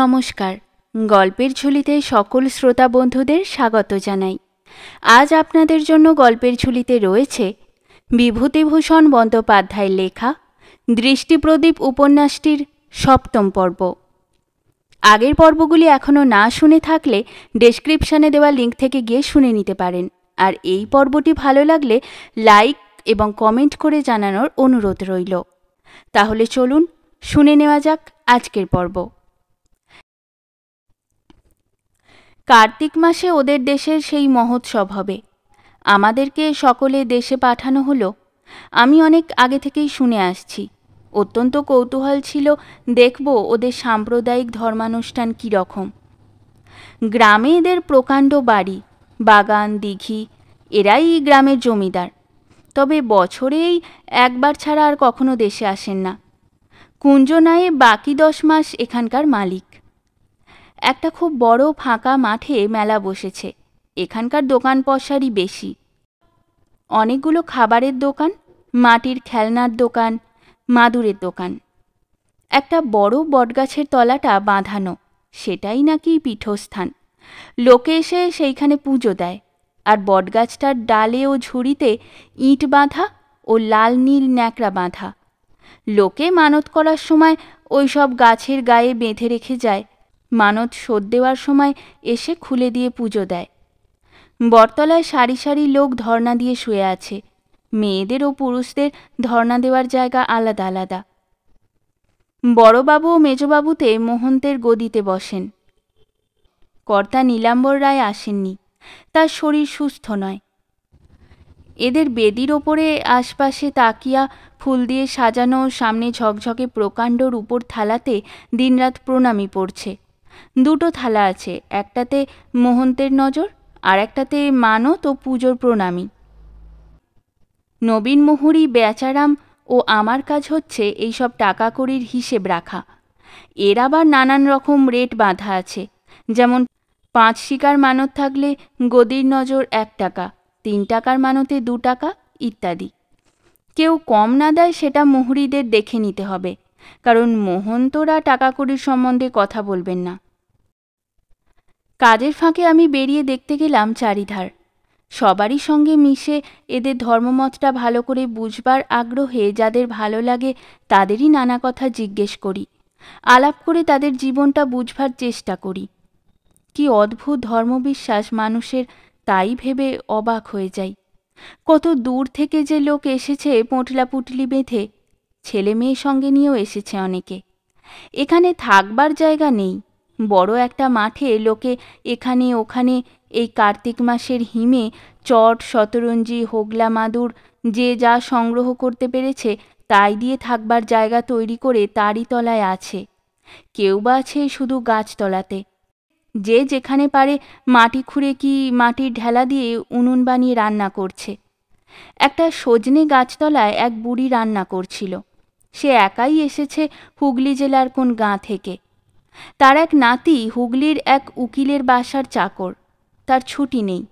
নমস্কার গল্পের ঝুলিতে সকল শ্রোতা বন্ধুদের স্বাগত জানাই আজ আপনাদের জন্য গল্পের ঝুলিতে রয়েছে বিভূতিভূষণ বন্দ্যোপাধ্যায়ের লেখা দৃষ্টিপ্রদীপ উপন্যাসটির সপ্তম পর্ব আগের পর্বগুলি এখনও না শুনে থাকলে ডেসক্রিপশানে দেওয়া লিঙ্ক থেকে গিয়ে শুনে নিতে পারেন আর এই পর্বটি ভালো লাগলে লাইক এবং কমেন্ট করে জানানোর অনুরোধ রইল তাহলে চলুন শুনে নেওয়া যাক আজকের পর্ব কার্তিক মাসে ওদের দেশের সেই মহোৎসব হবে আমাদেরকে সকলে দেশে পাঠানো হলো আমি অনেক আগে থেকেই শুনে আসছি অত্যন্ত কৌতূহল ছিল দেখব ওদের সাম্প্রদায়িক ধর্মানুষ্ঠান কীরকম গ্রামে এদের প্রকাণ্ড বাড়ি বাগান দিঘি এরাই গ্রামের জমিদার তবে বছরেই একবার ছাড়া আর কখনো দেশে আসেন না কুঞ্জনায়ে বাকি দশ মাস এখানকার মালিক একটা খুব বড় ফাঁকা মাঠে মেলা বসেছে এখানকার দোকান পসারই বেশি অনেকগুলো খাবারের দোকান মাটির খেলনার দোকান মাদুরের দোকান একটা বড় বটগাছের তলাটা বাঁধানো সেটাই নাকি পীঠস্থান লোকে এসে সেইখানে পুজো দেয় আর বটগাছটার ডালে ও ঝুড়িতে ইট বাঁধা ও লাল নীল ন্যাকড়া বাঁধা লোকে মানত করার সময় ওই সব গাছের গায়ে বেঁধে রেখে যায় মানত শোধ দেওয়ার সময় এসে খুলে দিয়ে পুজো দেয় বটতলায় সারি সারি লোক ধর্না দিয়ে শুয়ে আছে মেয়েদের ও পুরুষদের ধর্না দেওয়ার জায়গা আলাদা আলাদা বড়বাবু ও মেজবাবুতে মোহন্তের গদিতে বসেন কর্তা নীলাম্বর রায় আসেননি তার শরীর সুস্থ নয় এদের বেদির ওপরে আশপাশে তাকিয়া ফুল দিয়ে সাজানো সামনে ঝকঝকে প্রকাণ্ড উপর থালাতে দিনরাত প্রণামী পড়ছে দুটো থালা আছে একটাতে মোহন্তের নজর আর একটাতে মানত ও পুজোর প্রণামী নবীন মুহুরি বেচারাম ও আমার কাজ হচ্ছে এইসব টাকা করির হিসেব রাখা এর আবার নানান রকম রেট বাঁধা আছে যেমন পাঁচ শিকার মানত থাকলে গদির নজর এক টাকা তিন টাকার মানতে দু টাকা ইত্যাদি কেউ কম না দেয় সেটা মুহুরিদের দেখে নিতে হবে কারণ মোহন্তরা টাকা করির সম্বন্ধে কথা বলবেন না কাজের ফাঁকে আমি বেরিয়ে দেখতে গেলাম চারিধার সবারই সঙ্গে মিশে এদের ধর্মমতটা ভালো করে বুঝবার আগ্রহে যাদের ভালো লাগে তাদেরই নানা কথা জিজ্ঞেস করি আলাপ করে তাদের জীবনটা বুঝবার চেষ্টা করি কি অদ্ভুত ধর্মবিশ্বাস মানুষের তাই ভেবে অবাক হয়ে যাই কত দূর থেকে যে লোক এসেছে পোঁটলা পুটলি বেঁধে ছেলে মেয়ে সঙ্গে নিয়েও এসেছে অনেকে এখানে থাকবার জায়গা নেই বড় একটা মাঠে লোকে এখানে ওখানে এই কার্তিক মাসের হিমে চট শতরঞ্জি হোগলা মাদুর যে যা সংগ্রহ করতে পেরেছে তাই দিয়ে থাকবার জায়গা তৈরি করে তারই তলায় আছে কেউ বা আছে শুধু গাছতলাতে যে যেখানে পারে মাটি খুঁড়ে কি মাটির ঢেলা দিয়ে উনুন বানিয়ে রান্না করছে একটা সজনে গাছতলায় এক বুড়ি রান্না করছিল সে একাই এসেছে হুগলি জেলার কোন গাঁ থেকে তার এক নাতি হুগলির এক উকিলের বাসার চাকর তার ছুটি নেই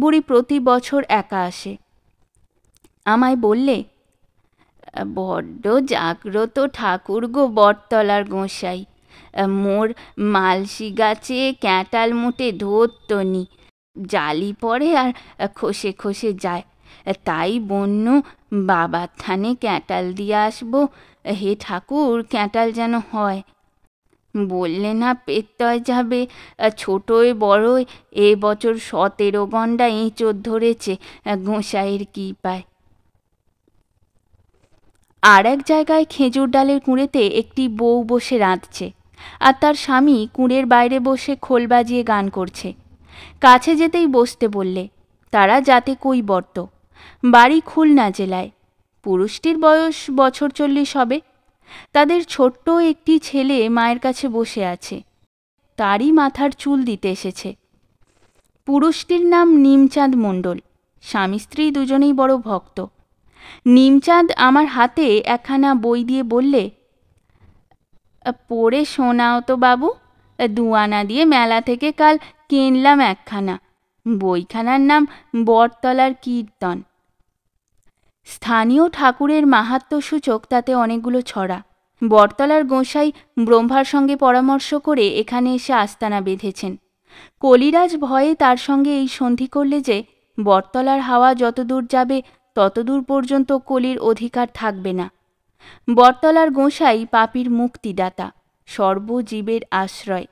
বুড়ি প্রতি বছর একা আসে আমায় বললে বড্ড জাগ্রত ঠাকুর গো বটতলার গোঁসাই মোর মালসি গাছে ক্যাঁটাল মুটে নি জালি পড়ে আর খসে খসে যায় তাই বন্য বাবার থানে ক্যাঁটাল দিয়ে আসবো হে ঠাকুর ক্যাঁটাল যেন হয় বললে না পেত্তয় যাবে ছোটোয় বড়োয় এ বছর সতেরো গন্ডা এঁচোর ধরেছে গোঁসাইয়ের কি পায় আর এক জায়গায় খেজুর ডালের কুঁড়েতে একটি বউ বসে রাঁধছে আর তার স্বামী কুঁড়ের বাইরে বসে খোল বাজিয়ে গান করছে কাছে যেতেই বসতে বললে তারা যাতে বর্ত বাড়ি খুলনা জেলায় পুরুষটির বয়স বছর চল্লিশ হবে তাদের ছোট্ট একটি ছেলে মায়ের কাছে বসে আছে তারই মাথার চুল দিতে এসেছে পুরুষটির নাম নিমচাঁদ মণ্ডল স্বামী স্ত্রী দুজনেই বড় ভক্ত নিমচাঁদ আমার হাতে একখানা বই দিয়ে বললে পড়ে শোনাও তো বাবু দুয়ানা দিয়ে মেলা থেকে কাল কিনলাম একখানা বইখানার নাম বটতলার কীর্তন স্থানীয় ঠাকুরের মাহাত্ম সূচক তাতে অনেকগুলো ছড়া বটতলার গোঁসাই ব্রহ্মার সঙ্গে পরামর্শ করে এখানে এসে আস্তানা বেঁধেছেন কলিরাজ ভয়ে তার সঙ্গে এই সন্ধি করলে যে বটতলার হাওয়া যতদূর যাবে ততদূর পর্যন্ত কলির অধিকার থাকবে না বটতলার গোঁসাই পাপির মুক্তিদাতা সর্বজীবের আশ্রয়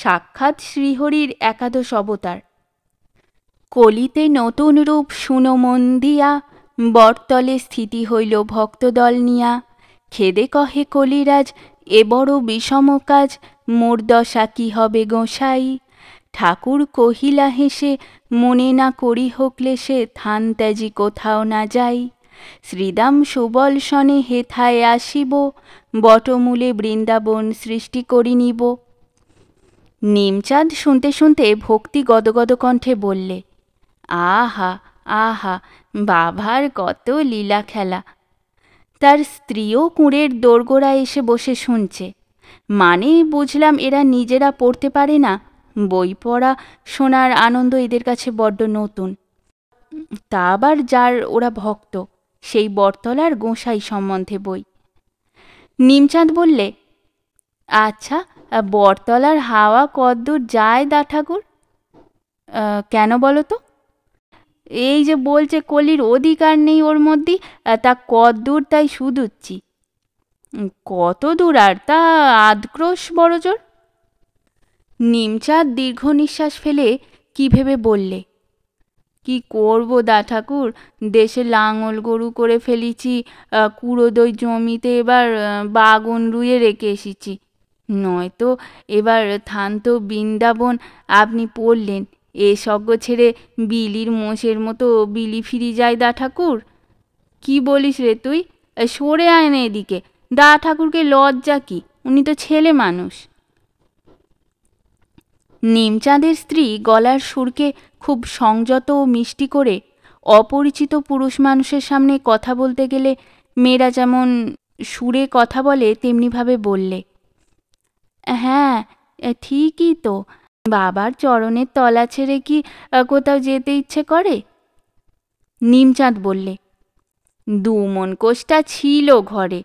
সাক্ষাৎ শ্রীহরির একাদশ অবতার কলিতে নতুন রূপ শুনো মন দিয়া বটতলে স্থিতি হইল ভক্তদল নিয়া খেদে কহে কলিরাজ এ বড় বিষম কাজ মোর দশা কি হবে গোসাই ঠাকুর কহিলা হেসে মনে না করি হোকলে সে থান ত্যাজি কোথাও না যাই শ্রীদাম সুবল সনে হেথায় আসিব বটমূলে বৃন্দাবন সৃষ্টি করি নিব নিমচাঁদ শুনতে শুনতে ভক্তি গদগদ কণ্ঠে বললে আহা আহা বাবার কত লীলা খেলা তার স্ত্রীও কুঁড়ের দোরগোড়া এসে বসে শুনছে মানে বুঝলাম এরা নিজেরা পড়তে পারে না বই পড়া শোনার আনন্দ এদের কাছে বড্ড নতুন তা আবার যার ওরা ভক্ত সেই বটতলার গোঁসাই সম্বন্ধে বই নিমচাঁদ বললে আচ্ছা বটতলার হাওয়া কদ্দূর যায় দা ঠাকুর কেন বলো তো এই যে বলছে কলির অধিকার নেই ওর মধ্যে তা দূর তাই শুধুচ্ছি কত দূর আর তা আধক্রোশ বড়জোর নিমচাঁদ দীর্ঘ নিঃশ্বাস ফেলে কি ভেবে বললে কি করব দা ঠাকুর দেশে লাঙল গরু করে ফেলেছি কুড়োদই জমিতে এবার বাগুন রুয়ে রেখে এসেছি নয়তো এবার থান্ত বৃন্দাবন আপনি পড়লেন এ সজ্ঞ ছেড়ে বিলির মোষের মতো বিলি ফিরি যায় দা ঠাকুর কি বলিস রে তুই সরে আয় না এদিকে দা ঠাকুরকে লজ্জা কি উনি তো ছেলে মানুষ নিমচাঁদের স্ত্রী গলার সুরকে খুব সংযত ও মিষ্টি করে অপরিচিত পুরুষ মানুষের সামনে কথা বলতে গেলে মেয়েরা যেমন সুরে কথা বলে তেমনিভাবে বললে হ্যাঁ ঠিকই তো বাবার চরণের তলা ছেড়ে কি কোথাও যেতে ইচ্ছে করে নিমচাঁদ বললে দুমন কোষটা ছিল ঘরে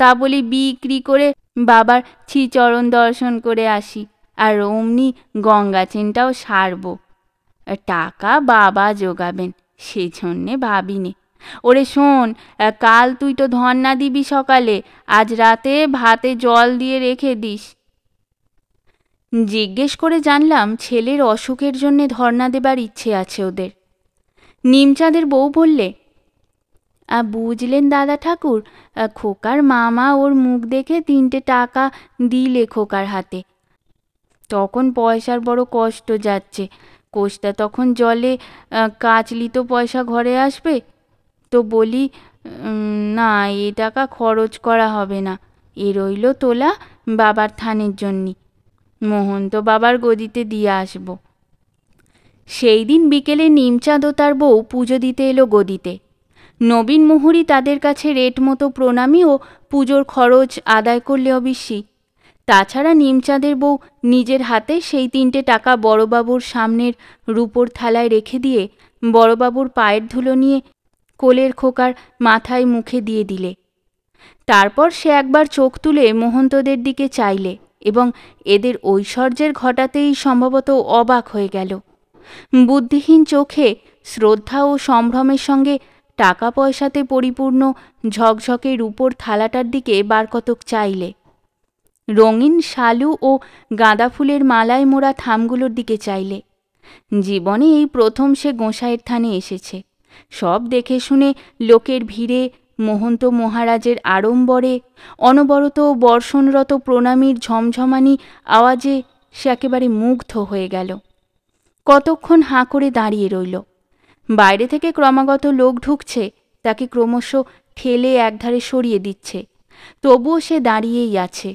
তা বলি বিক্রি করে বাবার ছিচরণ দর্শন করে আসি আর অমনি গঙ্গা চেনটাও সারব টাকা বাবা জোগাবেন সেজন্যে ভাবিনি ওরে শোন কাল তুই তো ধর্না দিবি সকালে আজ রাতে ভাতে জল দিয়ে রেখে দিস জিজ্ঞেস করে জানলাম ছেলের অসুখের জন্যে ধর্ণা দেবার ইচ্ছে আছে ওদের নিমচাঁদের বউ বললে বুঝলেন দাদা ঠাকুর খোকার মামা ওর মুখ দেখে তিনটে টাকা দিলে খোকার হাতে তখন পয়সার বড় কষ্ট যাচ্ছে কোষটা তখন জলে কাচলি তো পয়সা ঘরে আসবে তো বলি না এ টাকা খরচ করা হবে না এ রইল তোলা বাবার থানের জন্যে মহন্ত বাবার গদিতে দিয়ে আসব সেই দিন বিকেলে নিমচাঁদ ও তার বউ পুজো দিতে এলো গদিতে নবীন মুহুরি তাদের কাছে রেট মতো প্রণামী ও পুজোর খরচ আদায় করলে অবশ্যই তাছাড়া নিমচাঁদের বউ নিজের হাতে সেই তিনটে টাকা বড়বাবুর সামনের রূপোর থালায় রেখে দিয়ে বড়বাবুর পায়ের ধুলো নিয়ে কোলের খোকার মাথায় মুখে দিয়ে দিলে তারপর সে একবার চোখ তুলে মহন্তদের দিকে চাইলে এবং এদের ঐশ্বর্যের ঘটাতেই সম্ভবত অবাক হয়ে গেল বুদ্ধিহীন চোখে শ্রদ্ধা ও সম্ভ্রমের সঙ্গে টাকা পয়সাতে পরিপূর্ণ ঝকঝকে রূপোর থালাটার দিকে বারকতক চাইলে রঙিন শালু ও গাঁদা ফুলের মালায় মোড়া থামগুলোর দিকে চাইলে জীবনে এই প্রথম সে গোঁসাইয়ের থানে এসেছে সব দেখে শুনে লোকের ভিড়ে মহন্ত মহারাজের আড়ম্বরে অনবরত বর্ষণরত প্রণামীর ঝমঝমানি আওয়াজে সে একেবারে মুগ্ধ হয়ে গেল কতক্ষণ হাঁ করে দাঁড়িয়ে রইল বাইরে থেকে ক্রমাগত লোক ঢুকছে তাকে ক্রমশ ঠেলে একধারে সরিয়ে দিচ্ছে তবুও সে দাঁড়িয়েই আছে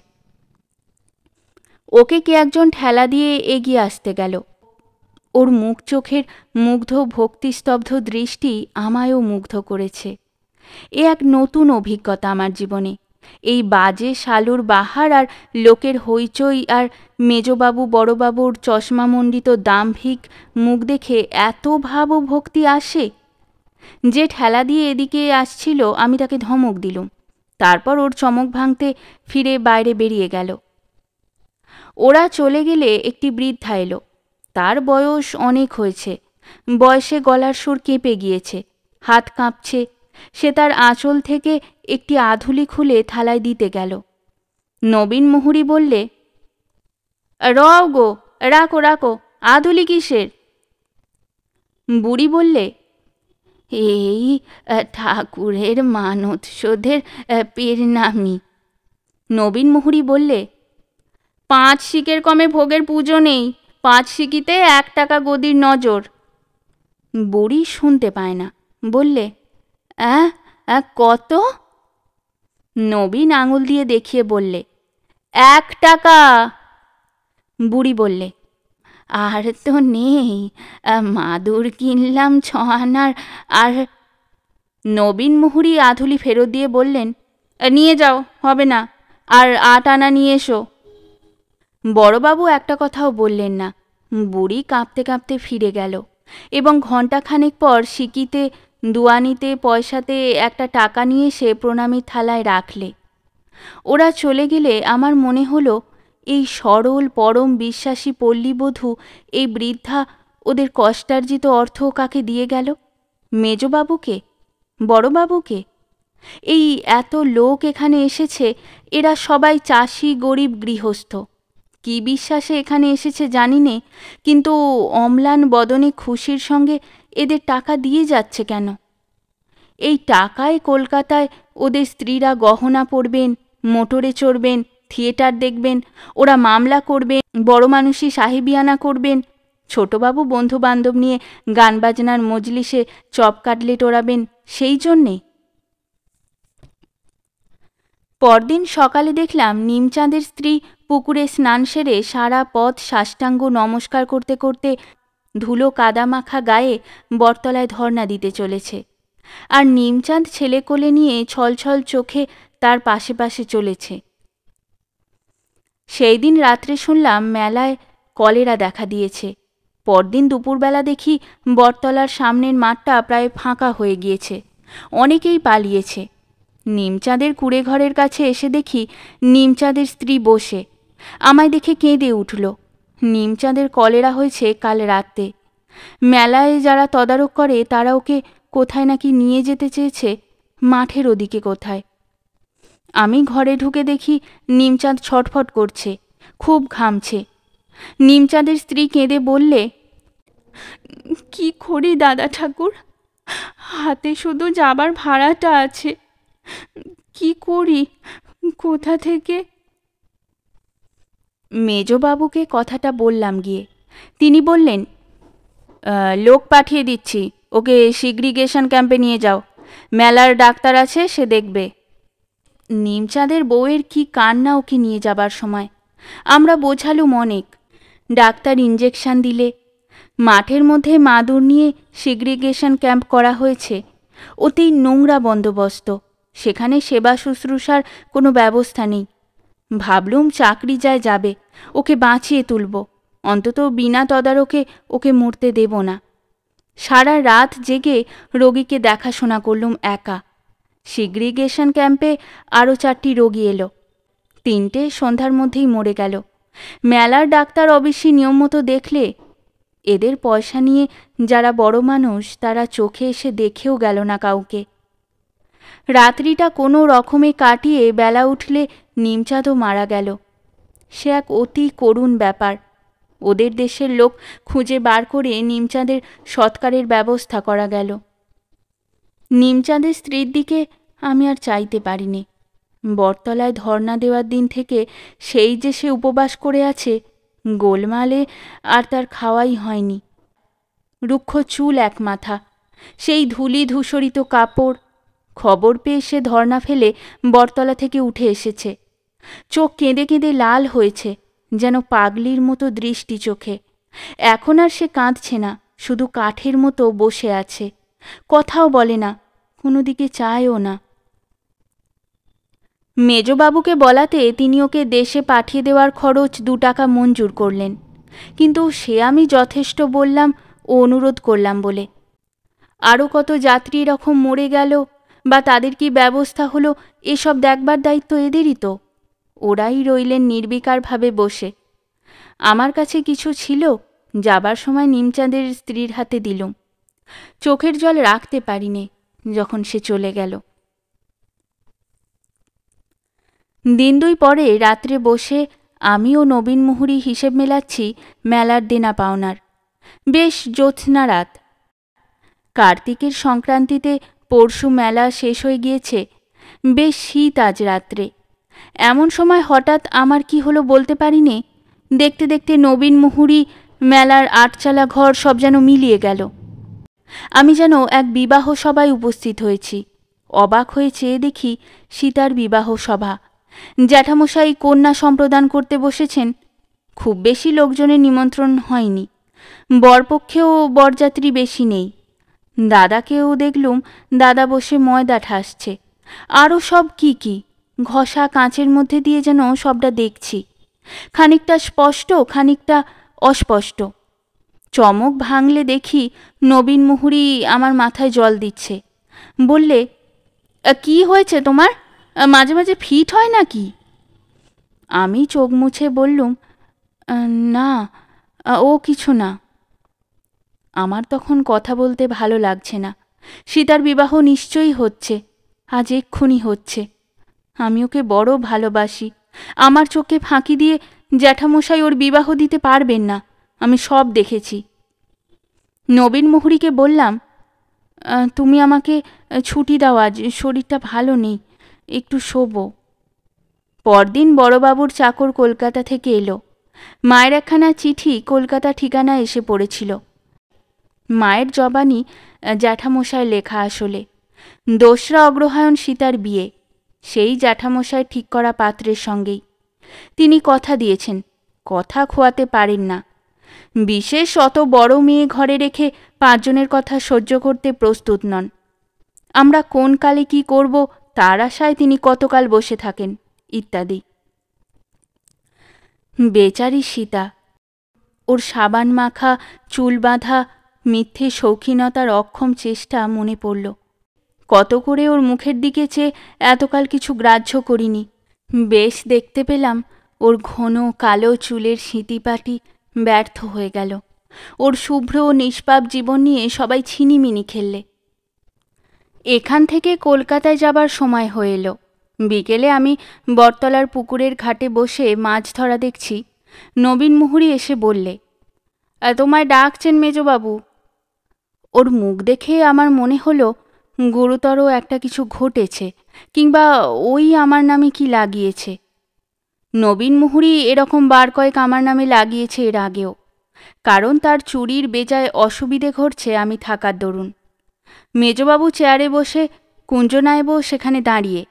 ওকে কে একজন ঠেলা দিয়ে এগিয়ে আসতে গেল ওর মুখ চোখের মুগ্ধ ভক্তিস্তব্ধ দৃষ্টি আমায়ও মুগ্ধ করেছে এ এক নতুন অভিজ্ঞতা আমার জীবনে এই বাজে শালুর বাহার আর লোকের হইচই আর মেজবাবু বড়বাবুর চশমামণ্ডিত দাম্ভিক মুখ দেখে এত ভাব ও ভক্তি আসে যে ঠেলা দিয়ে এদিকে আসছিল আমি তাকে ধমক দিলুম তারপর ওর চমক ভাঙতে ফিরে বাইরে বেরিয়ে গেল ওরা চলে গেলে একটি বৃদ্ধা এলো তার বয়স অনেক হয়েছে বয়সে গলার সুর কেঁপে গিয়েছে হাত কাঁপছে সে তার আঁচল থেকে একটি আধুলি খুলে থালায় দিতে গেল নবীন মুহুরি বললে রও গো রাখো রাখো আধুলি কিসের বুড়ি বললে এই ঠাকুরের মানত শোধের পেরনামি নবীন মুহুরি বললে পাঁচ শিকের কমে ভোগের পুজো নেই পাঁচ শিকিতে এক টাকা গদির নজর বুড়ি শুনতে পায় না বললে কত নবীন আঙুল দিয়ে দেখিয়ে বললে এক টাকা বুড়ি বললে আর তো নেই মাদুর কিনলাম ছহানার আর নবীন মুহুরি আধুলি ফেরত দিয়ে বললেন নিয়ে যাও হবে না আর আট আনা নিয়ে এসো বড়বাবু একটা কথাও বললেন না বুড়ি কাঁপতে কাঁপতে ফিরে গেল এবং ঘণ্টাখানেক পর সিকিতে দুয়ানিতে পয়সাতে একটা টাকা নিয়ে সে প্রণামী থালায় রাখলে ওরা চলে গেলে আমার মনে হলো এই সরল পরম বিশ্বাসী পল্লীবধূ এই বৃদ্ধা ওদের কষ্টার্জিত অর্থ কাকে দিয়ে গেল মেজবাবুকে বড়বাবুকে এই এত লোক এখানে এসেছে এরা সবাই চাষি গরিব গৃহস্থ কি বিশ্বাসে এখানে এসেছে জানি নে কিন্তু অম্লান বদনে খুশির সঙ্গে এদের টাকা দিয়ে যাচ্ছে কেন এই টাকায় কলকাতায় ওদের স্ত্রীরা গহনা পরবেন মোটরে চড়বেন থিয়েটার দেখবেন ওরা মামলা করবেন বড় মানুষই সাহেবিয়ানা করবেন ছোটবাবু বন্ধু বান্ধব নিয়ে গান বাজনার মজলিসে চপ কাটলে টোড়াবেন সেই জন্যে পরদিন সকালে দেখলাম নিমচাঁদের স্ত্রী পুকুরে স্নান সেরে সারা পথ সাষ্টাঙ্গ নমস্কার করতে করতে ধুলো কাদামাখা গায়ে বটতলায় ধর্ণা দিতে চলেছে আর নিমচাঁদ ছেলে কোলে নিয়ে ছলছল চোখে তার পাশে পাশে চলেছে সেই দিন রাত্রে শুনলাম মেলায় কলেরা দেখা দিয়েছে পরদিন দুপুরবেলা দেখি বটতলার সামনের মাঠটা প্রায় ফাঁকা হয়ে গিয়েছে অনেকেই পালিয়েছে নিমচাঁদের কুড়ে ঘরের কাছে এসে দেখি নিমচাঁদের স্ত্রী বসে আমায় দেখে কেঁদে উঠল নিমচাঁদের কলেরা হয়েছে কাল রাতে মেলায় যারা তদারক করে তারা ওকে কোথায় নাকি নিয়ে যেতে চেয়েছে মাঠের ওদিকে কোথায় আমি ঘরে ঢুকে দেখি নিমচাঁদ ছটফট করছে খুব ঘামছে নিমচাঁদের স্ত্রী কেঁদে বললে কি করি দাদা ঠাকুর হাতে শুধু যাবার ভাড়াটা আছে কি করি কোথা থেকে মেজবাবুকে কথাটা বললাম গিয়ে তিনি বললেন লোক পাঠিয়ে দিচ্ছি ওকে সিগ্রিগেশন ক্যাম্পে নিয়ে যাও মেলার ডাক্তার আছে সে দেখবে নিমচাঁদের বউয়ের কি কান্না ওকে নিয়ে যাবার সময় আমরা বোঝালুম অনেক ডাক্তার ইঞ্জেকশন দিলে মাঠের মধ্যে মাদুর নিয়ে সিগ্রিগেশন ক্যাম্প করা হয়েছে অতি নোংরা বন্দোবস্ত সেখানে সেবা শুশ্রূষার কোনো ব্যবস্থা নেই ভাবলুম চাকরি যায় যাবে ওকে বাঁচিয়ে তুলব অন্তত বিনা তদারকে ওকে মরতে দেব না সারা রাত জেগে রোগীকে দেখাশোনা করলুম একা সিগ্রিগেশন ক্যাম্পে আরও চারটি রোগী এলো তিনটে সন্ধ্যার মধ্যেই মরে গেল মেলার ডাক্তার অবশ্যই নিয়ম মতো দেখলে এদের পয়সা নিয়ে যারা বড় মানুষ তারা চোখে এসে দেখেও গেল না কাউকে রাত্রিটা কোনো রকমে কাটিয়ে বেলা উঠলে নিমচাঁদও মারা গেল সে এক অতি করুণ ব্যাপার ওদের দেশের লোক খুঁজে বার করে নিমচাঁদের সৎকারের ব্যবস্থা করা গেল নিমচাঁদের স্ত্রীর দিকে আমি আর চাইতে পারিনি বটতলায় ধর্না দেওয়ার দিন থেকে সেই যে সে উপবাস করে আছে গোলমালে আর তার খাওয়াই হয়নি রুক্ষ চুল এক মাথা সেই ধুলি ধূসরিত কাপড় খবর পেয়ে সে ধর্না ফেলে বটতলা থেকে উঠে এসেছে চোখ কেঁদে কেঁদে লাল হয়েছে যেন পাগলির মতো দৃষ্টি চোখে এখন আর সে কাঁদছে না শুধু কাঠের মতো বসে আছে কথাও বলে না কোনো দিকে চায়ও না মেজবাবুকে বলাতে তিনি ওকে দেশে পাঠিয়ে দেওয়ার খরচ দু টাকা মঞ্জুর করলেন কিন্তু সে আমি যথেষ্ট বললাম ও অনুরোধ করলাম বলে আরও কত যাত্রী এরকম মরে গেল বা তাদের কি ব্যবস্থা হলো এসব দেখবার দায়িত্ব এদেরই তো ওরাই রইলেন নির্বিকারভাবে বসে আমার কাছে কিছু ছিল যাবার সময় নিমচাঁদের স্ত্রীর হাতে দিলুম চোখের জল রাখতে পারিনি যখন সে চলে গেল দিন দুই পরে রাত্রে বসে আমি ও নবীন মুহুরি হিসেব মেলাচ্ছি মেলার দেনা পাওনার বেশ জ্যোৎস্না রাত কার্তিকের সংক্রান্তিতে পরশু মেলা শেষ হয়ে গিয়েছে বেশ শীত আজ রাত্রে এমন সময় হঠাৎ আমার কি হলো বলতে পারিনি দেখতে দেখতে নবীন মুহুরি মেলার আটচালা ঘর সব যেন মিলিয়ে গেল আমি যেন এক বিবাহ সভায় উপস্থিত হয়েছি অবাক হয়ে চেয়ে দেখি সীতার বিবাহ সভা জ্যাঠামশাই কন্যা সম্প্রদান করতে বসেছেন খুব বেশি লোকজনের নিমন্ত্রণ হয়নি বরপক্ষেও বরযাত্রী বেশি নেই দাদাকেও দেখলুম দাদা বসে ময়দা ঠাসছে আরও সব কি কী ঘষা কাঁচের মধ্যে দিয়ে যেন সবটা দেখছি খানিকটা স্পষ্ট খানিকটা অস্পষ্ট চমক ভাঙলে দেখি নবীন মুহুরি আমার মাথায় জল দিচ্ছে বললে কি হয়েছে তোমার মাঝে মাঝে ফিট হয় নাকি আমি চোখ মুছে বললুম না ও কিছু না আমার তখন কথা বলতে ভালো লাগছে না সীতার বিবাহ নিশ্চয়ই হচ্ছে আজ এক্ষুনি হচ্ছে আমি ওকে বড় ভালোবাসি আমার চোখে ফাঁকি দিয়ে জ্যাঠামশাই ওর বিবাহ দিতে পারবেন না আমি সব দেখেছি নবীন মুহুরিকে বললাম তুমি আমাকে ছুটি দাও আজ শরীরটা ভালো নেই একটু শোবো পরদিন বড়বাবুর চাকর কলকাতা থেকে এলো মায়ের একখানা চিঠি কলকাতা ঠিকানা এসে পড়েছিল মায়ের জবানি জ্যাঠামশায় লেখা আসলে দোসরা অগ্রহায়ণ সীতার বিয়ে সেই জ্যাঠামশায় ঠিক করা পাত্রের সঙ্গেই তিনি কথা দিয়েছেন কথা খোয়াতে পারেন না বিশেষ অত বড় মেয়ে ঘরে রেখে পাঁচজনের কথা সহ্য করতে প্রস্তুত নন আমরা কোন কালে কি করব তার আশায় তিনি কতকাল বসে থাকেন ইত্যাদি বেচারি সীতা ওর সাবান মাখা চুল বাঁধা মিথ্যে শৌখিনতার অক্ষম চেষ্টা মনে পড়ল কত করে ওর মুখের দিকে চেয়ে এতকাল কিছু গ্রাহ্য করিনি বেশ দেখতে পেলাম ওর ঘন কালো চুলের সিঁতিপাটি ব্যর্থ হয়ে গেল ওর শুভ্র ও নিষ্পাপ জীবন নিয়ে সবাই ছিনিমিনি খেললে এখান থেকে কলকাতায় যাবার সময় হয়ে এলো বিকেলে আমি বটতলার পুকুরের ঘাটে বসে মাছ ধরা দেখছি নবীন মুহুরি এসে বললে তোমায় ডাকছেন মেজবাবু ওর মুখ দেখে আমার মনে হলো গুরুতর একটা কিছু ঘটেছে কিংবা ওই আমার নামে কি লাগিয়েছে নবীন মুহুরি এরকম বার কয়েক আমার নামে লাগিয়েছে এর আগেও কারণ তার চুরির বেজায় অসুবিধে ঘটছে আমি থাকার দরুন মেজবাবু চেয়ারে বসে কুঞ্জনায়ব সেখানে দাঁড়িয়ে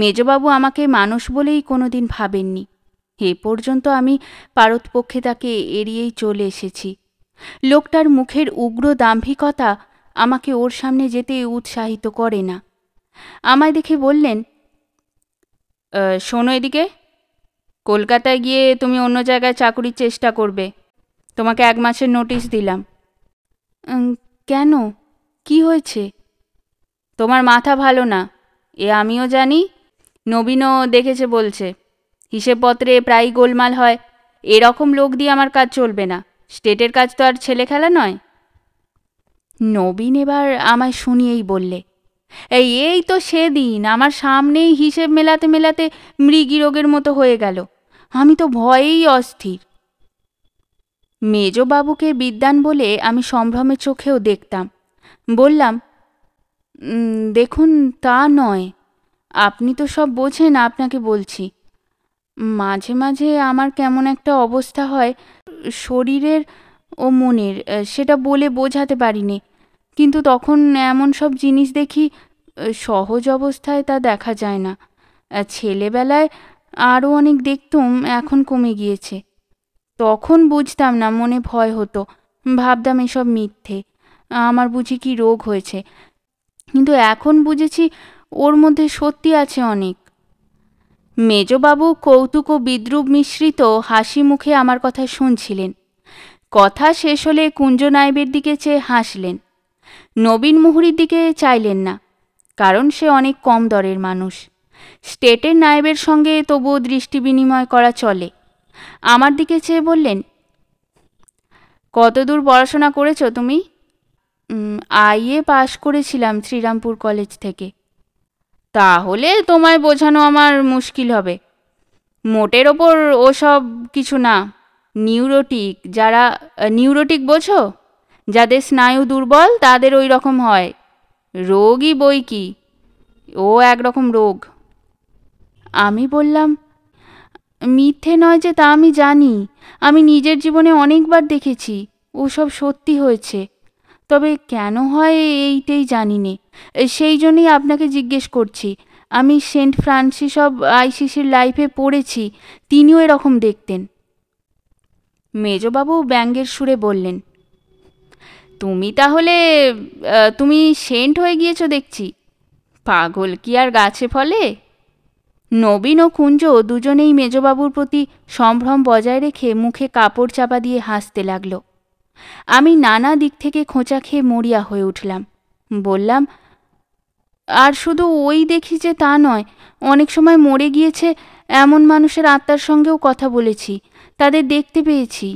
মেজবাবু আমাকে মানুষ বলেই কোনোদিন ভাবেননি এ পর্যন্ত আমি পারতপক্ষে তাকে এড়িয়েই চলে এসেছি লোকটার মুখের উগ্র দাম্ভিকতা আমাকে ওর সামনে যেতে উৎসাহিত করে না আমায় দেখে বললেন শোনো এদিকে কলকাতায় গিয়ে তুমি অন্য জায়গায় চাকুরির চেষ্টা করবে তোমাকে এক মাসের নোটিশ দিলাম কেন কি হয়েছে তোমার মাথা ভালো না এ আমিও জানি নবীনও দেখেছে বলছে হিসেবপত্রে প্রায় গোলমাল হয় এরকম লোক দিয়ে আমার কাজ চলবে না স্টেটের কাজ তো আর ছেলে খেলা নয় নবীন এবার আমায় শুনিয়েই বললে এই এই তো সেদিন আমার সামনেই হিসেব মেলাতে মেলাতে মৃগী রোগের মতো হয়ে গেল আমি তো ভয়েই অস্থির মেজবাবুকে বিদ্যান বলে আমি সম্ভ্রমের চোখেও দেখতাম বললাম দেখুন তা নয় আপনি তো সব বোঝেন আপনাকে বলছি মাঝে মাঝে আমার কেমন একটা অবস্থা হয় শরীরের ও মনের সেটা বলে বোঝাতে পারিনি কিন্তু তখন এমন সব জিনিস দেখি সহজ অবস্থায় তা দেখা যায় না ছেলেবেলায় আরও অনেক দেখতুম এখন কমে গিয়েছে তখন বুঝতাম না মনে ভয় হতো ভাবতাম এসব মিথ্যে আমার বুঝি কি রোগ হয়েছে কিন্তু এখন বুঝেছি ওর মধ্যে সত্যি আছে অনেক মেজবাবু কৌতুক ও বিদ্রুপ মিশ্রিত হাসি মুখে আমার কথা শুনছিলেন কথা শেষ হলে কুঞ্জ নায়েবের দিকে চেয়ে হাসলেন নবীন মুহুরির দিকে চাইলেন না কারণ সে অনেক কম দরের মানুষ স্টেটের নায়েবের সঙ্গে তবুও দৃষ্টি বিনিময় করা চলে আমার দিকে চেয়ে বললেন কতদূর পড়াশোনা করেছ তুমি আইএ পাশ করেছিলাম শ্রীরামপুর কলেজ থেকে তাহলে তোমায় বোঝানো আমার মুশকিল হবে মোটের ওপর ওসব কিছু না নিউরোটিক যারা নিউরোটিক বোঝো যাদের স্নায়ু দুর্বল তাদের ওই রকম হয় রোগই বই কি ও একরকম রোগ আমি বললাম মিথ্যে নয় যে তা আমি জানি আমি নিজের জীবনে অনেকবার দেখেছি ওসব সত্যি হয়েছে তবে কেন হয় এইটাই জানি নে সেই জন্যই আপনাকে জিজ্ঞেস করছি আমি সেন্ট ফ্রান্সিস অব আইসিসির লাইফে পড়েছি তিনিও এরকম দেখতেন মেজবাবু ব্যাঙ্গের সুরে বললেন তুমি তাহলে তুমি সেন্ট হয়ে গিয়েছো দেখছি পাগল কি আর গাছে ফলে নবীন ও কুঞ্জ দুজনেই মেজবাবুর প্রতি সম্ভ্রম বজায় রেখে মুখে কাপড় চাপা দিয়ে হাসতে লাগল আমি নানা দিক থেকে খোঁচা খেয়ে মরিয়া হয়ে উঠলাম বললাম আর শুধু ওই দেখি যে তা নয় অনেক সময় মরে গিয়েছে এমন মানুষের আত্মার সঙ্গেও কথা বলেছি তাদের দেখতে পেয়েছি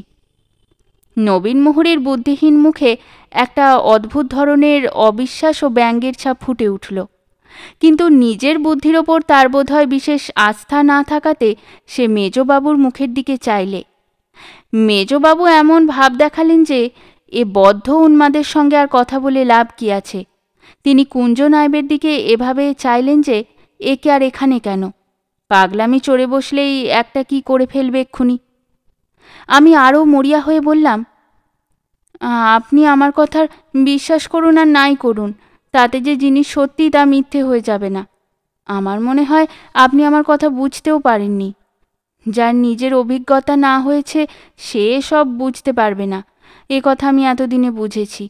নবীন মোহরের বুদ্ধিহীন মুখে একটা অদ্ভুত ধরনের অবিশ্বাস ও ব্যঙ্গের ছাপ ফুটে উঠল কিন্তু নিজের বুদ্ধির ওপর তার বোধহয় বিশেষ আস্থা না থাকাতে সে মেজবাবুর মুখের দিকে চাইলে মেজবাবু এমন ভাব দেখালেন যে এ বদ্ধ উন্মাদের সঙ্গে আর কথা বলে লাভ কি আছে তিনি কুঞ্জ নায়েবের দিকে এভাবে চাইলেন যে একে আর এখানে কেন পাগলামি চড়ে বসলেই একটা কি করে ফেলবে এক্ষুনি আমি আরও মরিয়া হয়ে বললাম আপনি আমার কথার বিশ্বাস করুন আর নাই করুন তাতে যে জিনিস সত্যি তা মিথ্যে হয়ে যাবে না আমার মনে হয় আপনি আমার কথা বুঝতেও পারেননি যার নিজের অভিজ্ঞতা না হয়েছে সে সব বুঝতে পারবে না এ কথা আমি এতদিনে বুঝেছি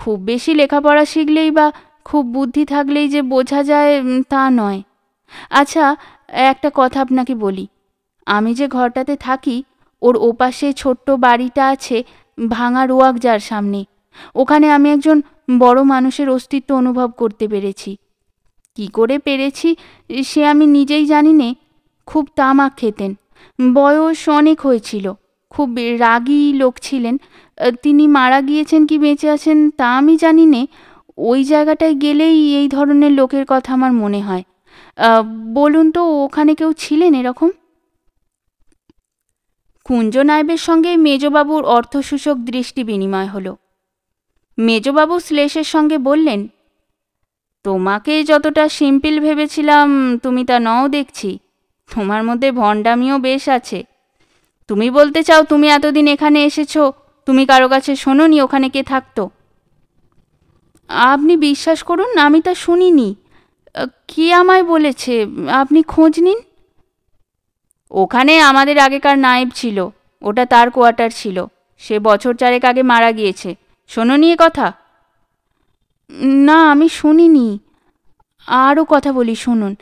খুব বেশি লেখাপড়া শিখলেই বা খুব বুদ্ধি থাকলেই যে বোঝা যায় তা নয় আচ্ছা একটা কথা আপনাকে বলি আমি যে ঘরটাতে থাকি ওর ওপাশে ছোট্ট বাড়িটা আছে ভাঙা রোয়াকজার সামনে ওখানে আমি একজন বড় মানুষের অস্তিত্ব অনুভব করতে পেরেছি কি করে পেরেছি সে আমি নিজেই জানি নে খুব তামাক খেতেন বয়স অনেক হয়েছিল খুব রাগী লোক ছিলেন তিনি মারা গিয়েছেন কি বেঁচে আছেন তা আমি জানি নে ওই জায়গাটায় গেলেই এই ধরনের লোকের কথা আমার মনে হয় বলুন তো ওখানে কেউ ছিলেন এরকম কুঞ্জ নায়বের সঙ্গে মেজবাবুর অর্থসূচক দৃষ্টি বিনিময় হল মেজবাবু শ্লেষের সঙ্গে বললেন তোমাকে যতটা সিম্পল ভেবেছিলাম তুমি তা নও দেখছি তোমার মধ্যে ভণ্ডামিও বেশ আছে তুমি বলতে চাও তুমি এতদিন এখানে এসেছো তুমি কারো কাছে শোনোনি ওখানে কে থাকতো আপনি বিশ্বাস করুন আমি তা শুনিনি কে আমায় বলেছে আপনি খোঁজ নিন ওখানে আমাদের আগেকার নায়েব ছিল ওটা তার কোয়ার্টার ছিল সে বছর চারেক আগে মারা গিয়েছে শোনো নিয়ে কথা না আমি শুনিনি আরও কথা বলি শুনুন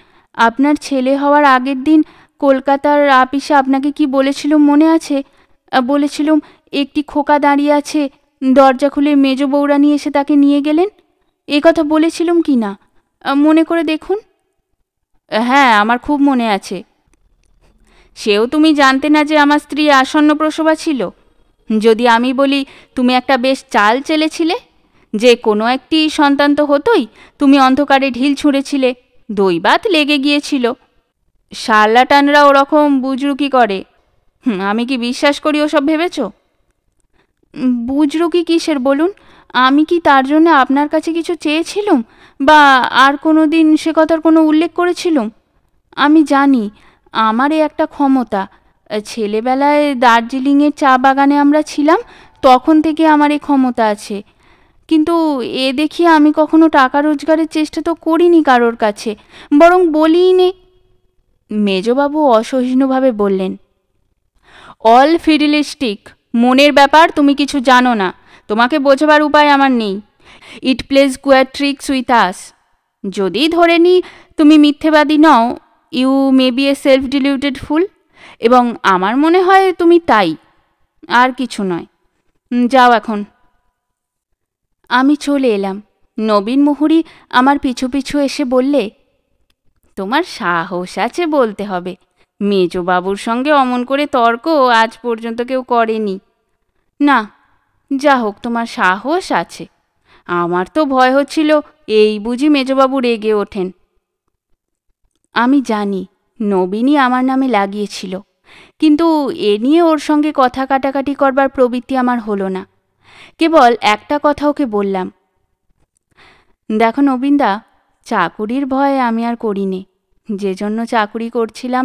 আপনার ছেলে হওয়ার আগের দিন কলকাতার আপিসে আপনাকে কি বলেছিলুম মনে আছে বলেছিলুম একটি খোকা দাঁড়িয়ে আছে দরজা খুলে মেজ বৌরা নিয়ে এসে তাকে নিয়ে গেলেন এ কথা বলেছিলুম কি না মনে করে দেখুন হ্যাঁ আমার খুব মনে আছে সেও তুমি জানতে না যে আমার স্ত্রী আসন্ন প্রসবা ছিল যদি আমি বলি তুমি একটা বেশ চাল চেলেছিলে যে কোনো একটি সন্তান তো হতোই তুমি অন্ধকারে ঢিল ছুঁড়েছিলে দৈবাত লেগে গিয়েছিল শার্লাটানরা ওরকম বুজরুকি করে আমি কি বিশ্বাস করি ওসব ভেবেছ বুজরুকি কিসের বলুন আমি কি তার জন্য আপনার কাছে কিছু চেয়েছিলাম বা আর কোনো দিন সে কথার কোনো উল্লেখ করেছিলাম আমি জানি আমারই একটা ক্ষমতা ছেলেবেলায় দার্জিলিংয়ের চা বাগানে আমরা ছিলাম তখন থেকে আমার এই ক্ষমতা আছে কিন্তু এ দেখি আমি কখনো টাকা রোজগারের চেষ্টা তো করিনি কারোর কাছে বরং বলিই নে মেজবাবু অসহিষ্ণুভাবে বললেন অল ফিডিলিস্টিক মনের ব্যাপার তুমি কিছু জানো না তোমাকে বোঝাবার উপায় আমার নেই it plays your tricks with us যদি ধরে নিই তুমি মিথ্যেবাদী নও you may be a self deluded fool এবং আমার মনে হয় তুমি তাই আর কিছু নয় যাও এখন আমি চলে এলাম নবীন মুহুরি আমার পিছু পিছু এসে বললে তোমার সাহস আছে বলতে হবে মেজবাবুর সঙ্গে অমন করে তর্ক আজ পর্যন্ত কেউ করেনি না যা হোক তোমার সাহস আছে আমার তো ভয় হচ্ছিল এই বুঝি মেজবাবু রেগে ওঠেন আমি জানি নবীনই আমার নামে লাগিয়েছিল কিন্তু এ নিয়ে ওর সঙ্গে কথা কাটাকাটি করবার প্রবৃত্তি আমার হলো না কেবল একটা কথা ওকে বললাম দেখো নবীনদা চাকুরির ভয়ে আমি আর করিনি যে জন্য চাকুরি করছিলাম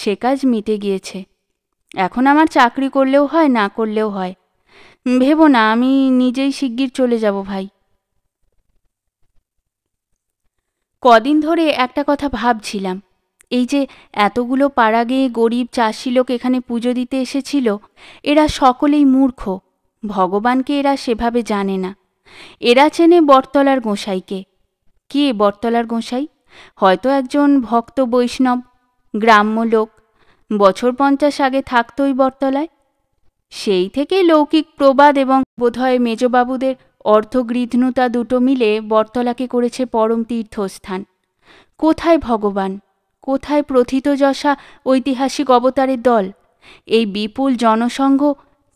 সে কাজ মিটে গিয়েছে এখন আমার চাকরি করলেও হয় না করলেও হয় ভেবো না আমি নিজেই শিগগির চলে যাব ভাই কদিন ধরে একটা কথা ভাবছিলাম এই যে এতগুলো পাড়া গেয়ে গরিব চাষি লোক এখানে পুজো দিতে এসেছিল এরা সকলেই মূর্খ ভগবানকে এরা সেভাবে জানে না এরা চেনে বটতলার গোঁসাইকে কে বটতলার গোঁসাই হয়তো একজন ভক্ত বৈষ্ণব গ্রাম্য লোক বছর পঞ্চাশ আগে থাকতোই বটতলায় সেই থেকে লৌকিক প্রবাদ এবং বোধহয় মেজবাবুদের অর্থগৃধ্নতা দুটো মিলে বটতলাকে করেছে পরম তীর্থস্থান কোথায় ভগবান কোথায় প্রথিতযশা ঐতিহাসিক অবতারের দল এই বিপুল জনসংঘ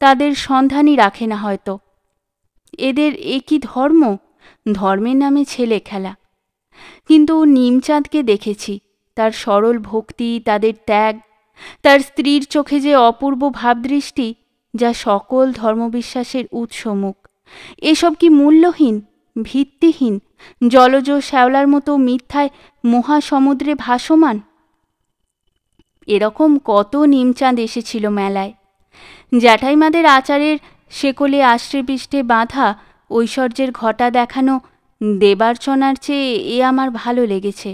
তাদের সন্ধানই রাখে না হয়তো এদের একই ধর্ম ধর্মের নামে ছেলে খেলা কিন্তু নিমচাঁদকে দেখেছি তার সরল ভক্তি তাদের ত্যাগ তার স্ত্রীর চোখে যে অপূর্ব ভাবদৃষ্টি যা সকল ধর্মবিশ্বাসের উৎসমুখ এসব কি মূল্যহীন ভিত্তিহীন জলজ শ্যাওলার মতো মিথ্যায় মহাসমুদ্রে ভাসমান এরকম কত নিমচাঁদ এসেছিল মেলায় জ্যাঠাইমাদের আচারের সেকলে আষ্টে পৃষ্ঠে বাঁধা ঐশ্বর্যের ঘটা দেখানো দেবার্চনার চেয়ে এ আমার ভালো লেগেছে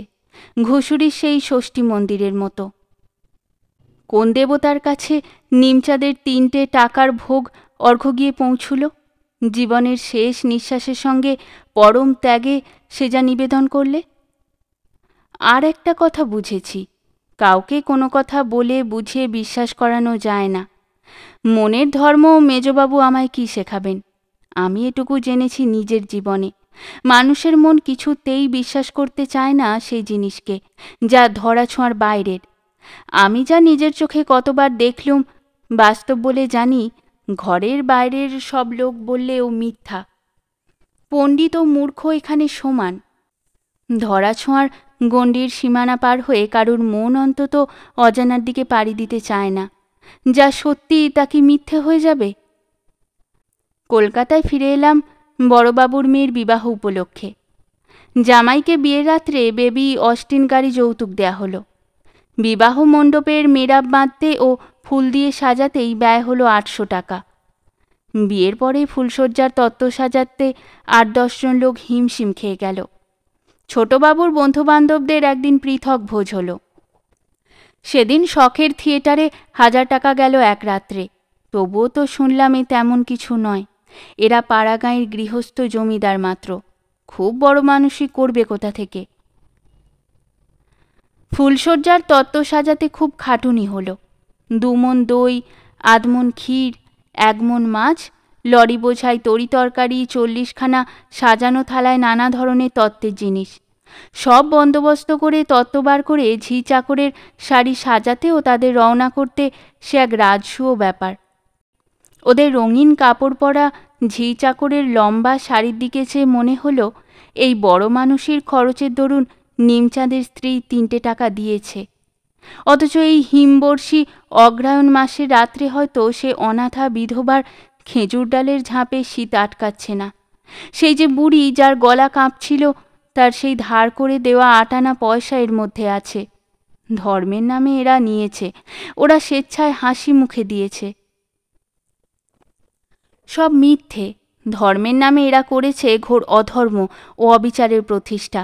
ঘুষুরির সেই ষষ্ঠী মন্দিরের মতো কোন দেবতার কাছে নিমচাঁদের তিনটে টাকার ভোগ অর্ঘ্য গিয়ে পৌঁছুলো জীবনের শেষ নিঃশ্বাসের সঙ্গে পরম ত্যাগে সে যা নিবেদন করলে আর একটা কথা বুঝেছি কাউকে কোনো কথা বলে বুঝিয়ে বিশ্বাস করানো যায় না মনের ধর্ম মেজবাবু আমায় কি শেখাবেন আমি এটুকু জেনেছি নিজের জীবনে মানুষের মন কিছুতেই বিশ্বাস করতে চায় না সেই জিনিসকে যা ধরাছোঁয়ার বাইরের আমি যা নিজের চোখে কতবার দেখলুম বাস্তব বলে জানি ঘরের বাইরের সব লোক বললেও মিথ্যা পণ্ডিত ও মূর্খ এখানে সমান ধরাছোঁয়ার গণ্ডির সীমানা পার হয়ে কারুর মন অন্তত অজানার দিকে পাড়ি দিতে চায় না যা সত্যি তা কি মিথ্যে হয়ে যাবে কলকাতায় ফিরে এলাম বড়বাবুর মেয়ের বিবাহ উপলক্ষে জামাইকে বিয়ের রাত্রে বেবি অস্টিন গাড়ি যৌতুক দেয়া হলো বিবাহ মণ্ডপের মেরাব বাঁধতে ও ফুল দিয়ে সাজাতেই ব্যয় হলো আটশো টাকা বিয়ের পরে ফুলশয্যার তত্ত্ব সাজাতে আট দশজন লোক হিমশিম খেয়ে গেল ছোটবাবুর বন্ধুবান্ধবদের একদিন পৃথক ভোজ হলো সেদিন শখের থিয়েটারে হাজার টাকা গেল এক রাত্রে তবুও তো শুনলাম এ তেমন কিছু নয় এরা পাড়াগাঁয়ের গৃহস্থ জমিদার মাত্র খুব বড় মানুষই করবে কোথা থেকে ফুলশয্যার তত্ত্ব সাজাতে খুব খাটুনি হলো দুমন দই আধমন ক্ষীর একমন মাছ লরি বোঝাই তরি তরকারি চল্লিশখানা সাজানো থালায় নানা ধরনের তত্ত্বের জিনিস সব বন্দোবস্ত করে তত্ত্ব বার করে ঝি চাকরের শাড়ি সাজাতেও তাদের রওনা করতে সে এক রাজসুয় ব্যাপার ওদের রঙিন কাপড় পরা ঝি চাকরের লম্বা শাড়ির দিকে চেয়ে মনে হলো এই বড় মানুষের খরচের দরুন নিমচাঁদের স্ত্রী তিনটে টাকা দিয়েছে অথচ এই হিমবর্ষী অগ্রায়ণ মাসে রাত্রে হয়তো সে অনাথা বিধবার খেজুর ডালের ঝাঁপে শীত আটকাচ্ছে না সেই যে বুড়ি যার গলা কাঁপছিল তার সেই ধার করে দেওয়া আটানা পয়সা এর মধ্যে আছে ধর্মের নামে এরা নিয়েছে ওরা স্বেচ্ছায় হাসি মুখে দিয়েছে সব মিথ্যে ধর্মের নামে এরা করেছে ঘোর অধর্ম ও অবিচারের প্রতিষ্ঠা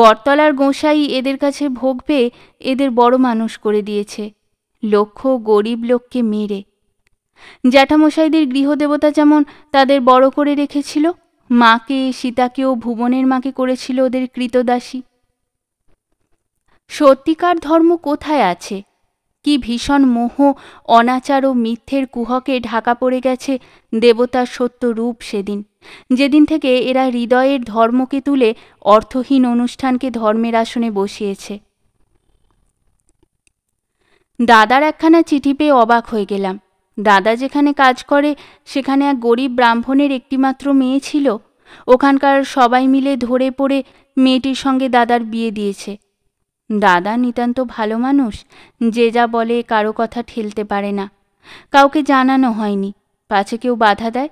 বটতলার গোঁসাই এদের কাছে ভোগ পেয়ে এদের বড় মানুষ করে দিয়েছে লক্ষ গরিব লোককে মেরে জ্যাঠামশাইদের গৃহদেবতা যেমন তাদের বড় করে রেখেছিল মাকে সীতাকেও ভুবনের মাকে করেছিল ওদের কৃতদাসী সত্যিকার ধর্ম কোথায় আছে কি ভীষণ মোহ অনাচার ও মিথ্যের কুহকে ঢাকা পড়ে গেছে দেবতার সত্য রূপ সেদিন যেদিন থেকে এরা হৃদয়ের ধর্মকে তুলে অর্থহীন অনুষ্ঠানকে ধর্মের আসনে বসিয়েছে দাদার একখানা চিঠি পেয়ে অবাক হয়ে গেলাম দাদা যেখানে কাজ করে সেখানে এক গরিব ব্রাহ্মণের একটিমাত্র মেয়ে ছিল ওখানকার সবাই মিলে ধরে পড়ে মেয়েটির সঙ্গে দাদার বিয়ে দিয়েছে দাদা নিতান্ত ভালো মানুষ যে যা বলে কারো কথা ঠেলতে পারে না কাউকে জানানো হয়নি পাছে কেউ বাধা দেয়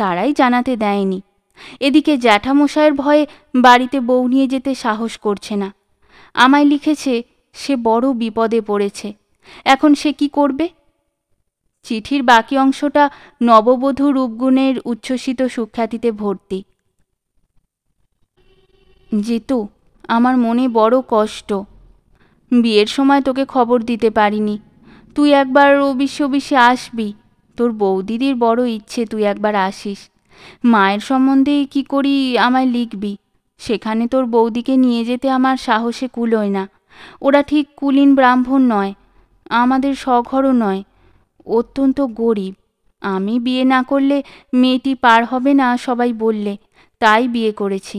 তারাই জানাতে দেয়নি এদিকে জ্যাঠামশায়ের ভয়ে বাড়িতে বউ নিয়ে যেতে সাহস করছে না আমায় লিখেছে সে বড় বিপদে পড়েছে এখন সে কি করবে চিঠির বাকি অংশটা নববধূ রূপগুণের উচ্ছ্বসিত সুখ্যাতিতে ভর্তি জিতু আমার মনে বড় কষ্ট বিয়ের সময় তোকে খবর দিতে পারিনি তুই একবার ও বিশ্ববিশে আসবি তোর বৌদিদির বড় ইচ্ছে তুই একবার আসিস মায়ের সম্বন্ধে কি করি আমায় লিখবি সেখানে তোর বৌদিকে নিয়ে যেতে আমার সাহসে কুলোয় না ওরা ঠিক কুলিন ব্রাহ্মণ নয় আমাদের স্বঘরও নয় অত্যন্ত গরিব আমি বিয়ে না করলে মেয়েটি পার হবে না সবাই বললে তাই বিয়ে করেছি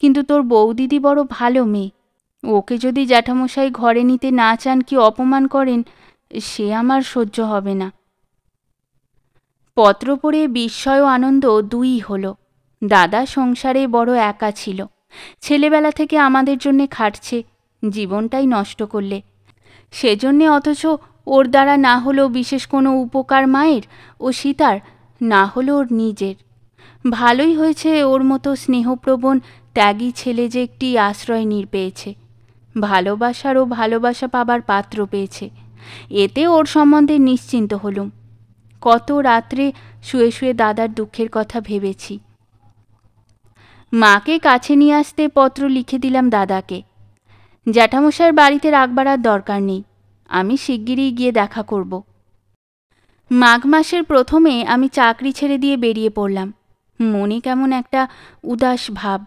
কিন্তু তোর বৌদিদি বড় ভালো মেয়ে ওকে যদি জ্যাঠামশাই ঘরে নিতে না চান কি অপমান করেন সে আমার সহ্য হবে না পত্র পড়ে বিস্ময় আনন্দ দুই হলো দাদা সংসারে বড় একা ছিল ছেলেবেলা থেকে আমাদের জন্যে খাটছে জীবনটাই নষ্ট করলে সেজন্যে অথচ ওর দ্বারা না হলো বিশেষ কোনো উপকার মায়ের ও সীতার না হলো ওর নিজের ভালোই হয়েছে ওর মতো স্নেহপ্রবণ ত্যাগী ছেলে যে একটি আশ্রয় নির পেয়েছে ভালোবাসারও ভালোবাসা পাবার পাত্র পেয়েছে এতে ওর সম্বন্ধে নিশ্চিন্ত হলুম কত রাত্রে শুয়ে শুয়ে দাদার দুঃখের কথা ভেবেছি মাকে কাছে নিয়ে আসতে পত্র লিখে দিলাম দাদাকে জ্যাঠামশার বাড়িতে রাখবার আর দরকার নেই আমি শিগগিরই গিয়ে দেখা করব মাঘ মাসের প্রথমে আমি চাকরি ছেড়ে দিয়ে বেরিয়ে পড়লাম মনে কেমন একটা উদাস ভাব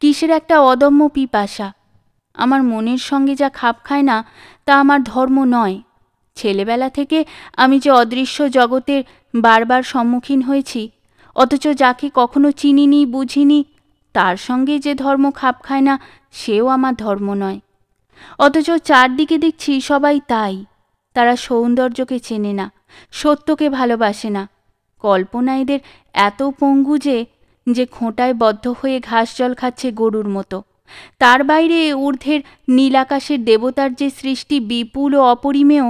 কিসের একটা অদম্য পিপাসা আমার মনের সঙ্গে যা খাপ খায় না তা আমার ধর্ম নয় ছেলেবেলা থেকে আমি যে অদৃশ্য জগতের বারবার সম্মুখীন হয়েছি অথচ যাকে কখনো চিনিনি বুঝিনি তার সঙ্গে যে ধর্ম খাপ খায় না সেও আমার ধর্ম নয় অথচ চারদিকে দেখছি সবাই তাই তারা সৌন্দর্যকে চেনে না সত্যকে ভালোবাসে না কল্পনা এত পঙ্গু যে খোঁটায় বদ্ধ হয়ে ঘাস জল খাচ্ছে গরুর মতো তার বাইরে ঊর্ধ্বের নীলাকাশের দেবতার যে সৃষ্টি বিপুল ও অপরিমেয়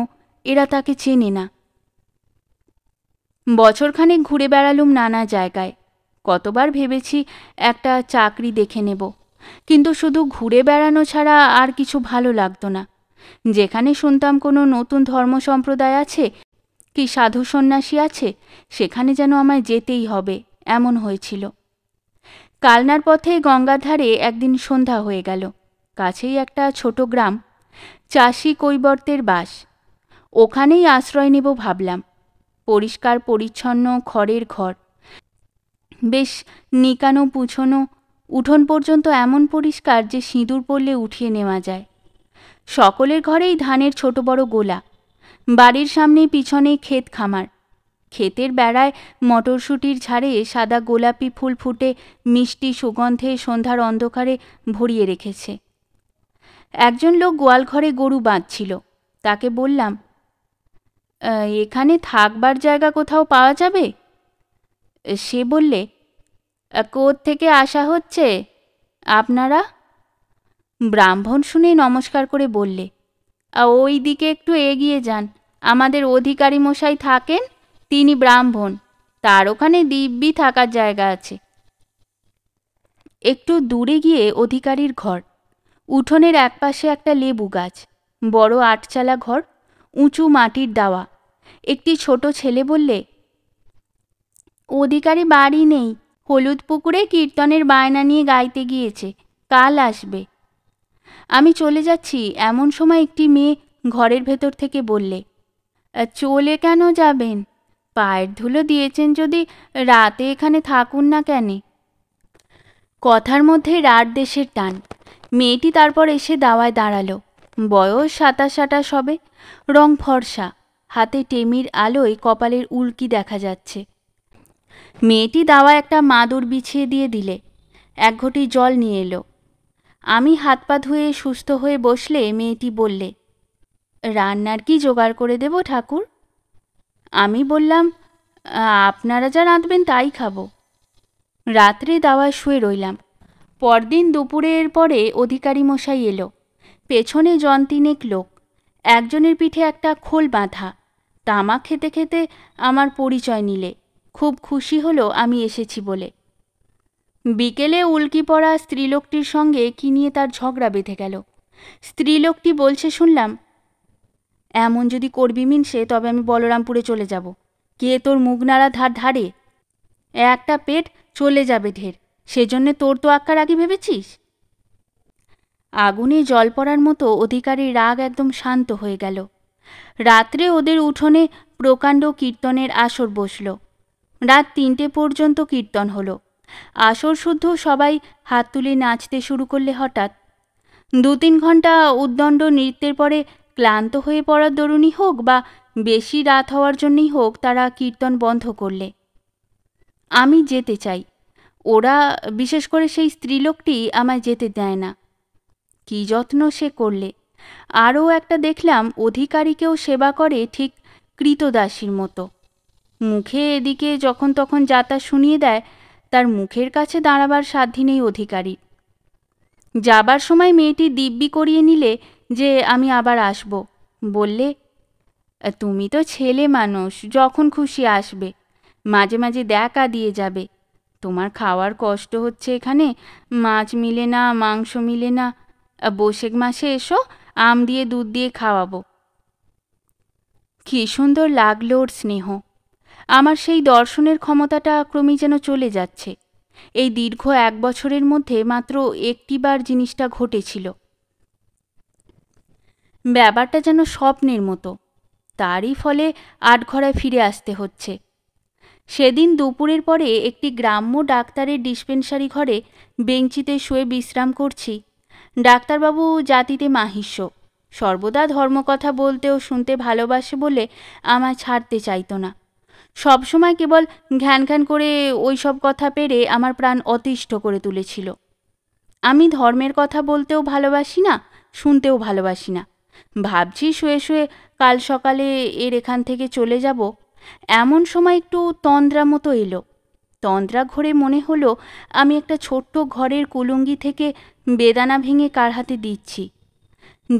এরা তাকে চেনে না বছরখানেক ঘুরে বেড়ালুম নানা জায়গায় কতবার ভেবেছি একটা চাকরি দেখে নেব কিন্তু শুধু ঘুরে বেড়ানো ছাড়া আর কিছু ভালো লাগতো না যেখানে শুনতাম কোনো নতুন ধর্ম সম্প্রদায় আছে কি সাধু সন্ন্যাসী আছে সেখানে যেন আমায় যেতেই হবে এমন হয়েছিল কালনার পথে গঙ্গার ধারে একদিন সন্ধ্যা হয়ে গেল কাছেই একটা ছোট গ্রাম চাষি কৈবর্তের বাস ওখানেই আশ্রয় নেব ভাবলাম পরিষ্কার পরিচ্ছন্ন খড়ের ঘর বেশ নিকানো পুছনো উঠোন পর্যন্ত এমন পরিষ্কার যে সিঁদুর পড়লে উঠিয়ে নেওয়া যায় সকলের ঘরেই ধানের ছোট বড় গোলা বাড়ির সামনে পিছনে ক্ষেত খামার ক্ষেতের বেড়ায় মটরশুঁটির ঝাড়ে সাদা গোলাপি ফুল ফুটে মিষ্টি সুগন্ধে সন্ধ্যার অন্ধকারে ভরিয়ে রেখেছে একজন লোক গোয়ালঘরে গরু বাঁধছিল তাকে বললাম এখানে থাকবার জায়গা কোথাও পাওয়া যাবে সে বললে কোর থেকে আসা হচ্ছে আপনারা ব্রাহ্মণ শুনে নমস্কার করে বললে ওই দিকে একটু এগিয়ে যান আমাদের অধিকারী মশাই থাকেন তিনি ব্রাহ্মণ তার ওখানে দিব্যি থাকার জায়গা আছে একটু দূরে গিয়ে অধিকারীর ঘর উঠোনের একপাশে একটা লেবু গাছ বড় আটচালা ঘর উঁচু মাটির দাওয়া একটি ছোট ছেলে বললে অধিকারী বাড়ি নেই হলুদ পুকুরে কীর্তনের বায়না নিয়ে গাইতে গিয়েছে কাল আসবে আমি চলে যাচ্ছি এমন সময় একটি মেয়ে ঘরের ভেতর থেকে বললে চলে কেন যাবেন পায়ের ধুলো দিয়েছেন যদি রাতে এখানে থাকুন না কেন কথার মধ্যে রাত দেশের টান মেয়েটি তারপর এসে দাওয়ায় দাঁড়ালো বয়স সাতাশ আটাশ হবে রং ফর্সা হাতে টেমির আলোয় কপালের উল্কি দেখা যাচ্ছে মেয়েটি দাওয়া একটা মাদুর বিছিয়ে দিয়ে দিলে এক ঘটি জল নিয়ে এলো আমি হাত পা ধুয়ে সুস্থ হয়ে বসলে মেয়েটি বললে রান্নার কি জোগাড় করে দেব ঠাকুর আমি বললাম আপনারা যা রাঁধবেন তাই খাবো রাত্রে দাওয়ায় শুয়ে রইলাম পরদিন দুপুরের পরে অধিকারী মশাই এলো পেছনে তিনেক লোক একজনের পিঠে একটা খোল বাঁধা তামাক খেতে খেতে আমার পরিচয় নিলে খুব খুশি হলো আমি এসেছি বলে বিকেলে উল্কি পড়া স্ত্রীলোকটির সঙ্গে কি নিয়ে তার ঝগড়া বেঁধে গেল স্ত্রীলোকটি বলছে শুনলাম এমন যদি করবি মিনসে তবে আমি বলরামপুরে চলে যাব কে তোর নাড়া ধার ধারে একটা পেট চলে যাবে ঢের সেজন্যে তোর তো আক্কা রাগি ভেবেছিস আগুনে জল পড়ার মতো অধিকারীর রাগ একদম শান্ত হয়ে গেল রাত্রে ওদের উঠোনে প্রকাণ্ড কীর্তনের আসর বসল রাত তিনটে পর্যন্ত কীর্তন হলো আসর শুদ্ধ সবাই হাত তুলে নাচতে শুরু করলে হঠাৎ দু তিন ঘন্টা উদ্দণ্ড নৃত্যের পরে ক্লান্ত হয়ে পড়ার দরুনই হোক বা বেশি রাত হওয়ার জন্যই হোক তারা কীর্তন বন্ধ করলে আমি যেতে চাই ওরা বিশেষ করে সেই স্ত্রীলোকটি আমায় যেতে দেয় না কি যত্ন সে করলে আরও একটা দেখলাম অধিকারীকেও সেবা করে ঠিক কৃতদাসীর মতো মুখে এদিকে যখন তখন যাতা শুনিয়ে দেয় তার মুখের কাছে দাঁড়াবার সাধ্য নেই অধিকারীর যাবার সময় মেয়েটি দিব্যি করিয়ে নিলে যে আমি আবার আসব বললে তুমি তো ছেলে মানুষ যখন খুশি আসবে মাঝে মাঝে দেখা দিয়ে যাবে তোমার খাওয়ার কষ্ট হচ্ছে এখানে মাছ মিলে না মাংস মিলে না বসেক মাসে এসো আম দিয়ে দুধ দিয়ে খাওয়াবো কী সুন্দর লাগলো ওর স্নেহ আমার সেই দর্শনের ক্ষমতাটা ক্রমেই যেন চলে যাচ্ছে এই দীর্ঘ এক বছরের মধ্যে মাত্র একটিবার জিনিসটা ঘটেছিল ব্যাপারটা যেন স্বপ্নের মতো তারই ফলে আটঘরায় ফিরে আসতে হচ্ছে সেদিন দুপুরের পরে একটি গ্রাম্য ডাক্তারের ডিসপেন্সারি ঘরে বেঞ্চিতে শুয়ে বিশ্রাম করছি ডাক্তারবাবু জাতিতে মাহিষ্য সর্বদা ধর্মকথা বলতে ও শুনতে ভালোবাসে বলে আমায় ছাড়তে চাইতো না সবসময় কেবল ঘ্যান ঘ্যান করে ওই সব কথা পেরে আমার প্রাণ অতিষ্ঠ করে তুলেছিল আমি ধর্মের কথা বলতেও ভালোবাসি না শুনতেও ভালোবাসি না ভাবছি শুয়ে শুয়ে কাল সকালে এর এখান থেকে চলে যাব এমন সময় একটু তন্দ্রা মতো এলো তন্দ্রা ঘরে মনে হলো আমি একটা ছোট্ট ঘরের কুলুঙ্গি থেকে বেদানা ভেঙে কার হাতে দিচ্ছি